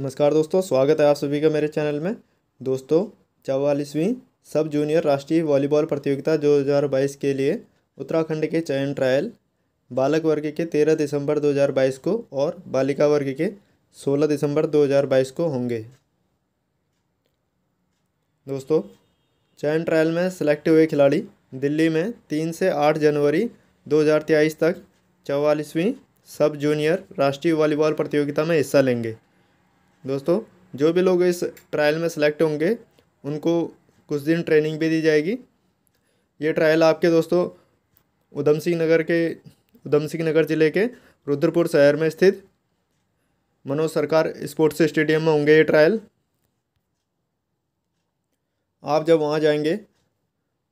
नमस्कार दोस्तों स्वागत है आप सभी का मेरे चैनल में दोस्तों चवालीसवीं सब जूनियर राष्ट्रीय वॉलीबॉल प्रतियोगिता 2022 के लिए उत्तराखंड के चयन ट्रायल बालक वर्ग के 13 दिसंबर 2022 को और बालिका वर्ग के 16 दिसंबर 2022 को होंगे दोस्तों चयन ट्रायल में सेलेक्ट हुए खिलाड़ी दिल्ली में तीन से आठ जनवरी दो तक चवालीसवीं सब जूनियर राष्ट्रीय वॉलीबॉल प्रतियोगिता में हिस्सा लेंगे दोस्तों जो भी लोग इस ट्रायल में सेलेक्ट होंगे उनको कुछ दिन ट्रेनिंग भी दी जाएगी ये ट्रायल आपके दोस्तों उधम सिंह नगर के उधम सिंह नगर ज़िले के रुद्रपुर शहर में स्थित मनोज सरकार स्पोर्ट्स स्टेडियम में होंगे ये ट्रायल आप जब वहाँ जाएंगे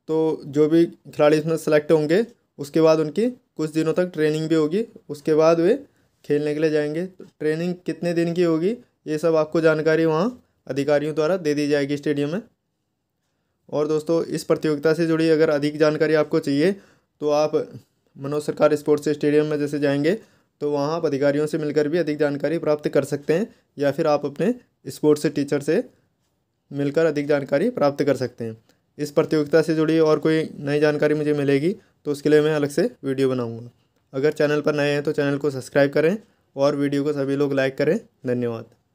तो जो भी खिलाड़ी इसमें सेलेक्ट होंगे उसके बाद उनकी कुछ दिनों तक ट्रेनिंग भी होगी उसके बाद वे खेलने के लिए जाएंगे तो ट्रेनिंग कितने दिन की होगी ये सब आपको जानकारी वहाँ अधिकारियों द्वारा दे दी जाएगी स्टेडियम में और दोस्तों इस प्रतियोगिता से जुड़ी अगर अधिक जानकारी आपको चाहिए तो आप मनोज सरकार स्पोर्ट्स स्टेडियम में जैसे जाएंगे तो वहाँ आप अधिकारियों से मिलकर भी अधिक जानकारी प्राप्त कर सकते हैं या फिर आप अपने स्पोर्ट्स टीचर से मिलकर अधिक जानकारी प्राप्त कर सकते हैं इस प्रतियोगिता से जुड़ी और कोई नई जानकारी मुझे मिलेगी तो उसके लिए मैं अलग से वीडियो बनाऊँगा अगर चैनल पर नए हैं तो चैनल को सब्सक्राइब करें और वीडियो को सभी लोग लाइक करें धन्यवाद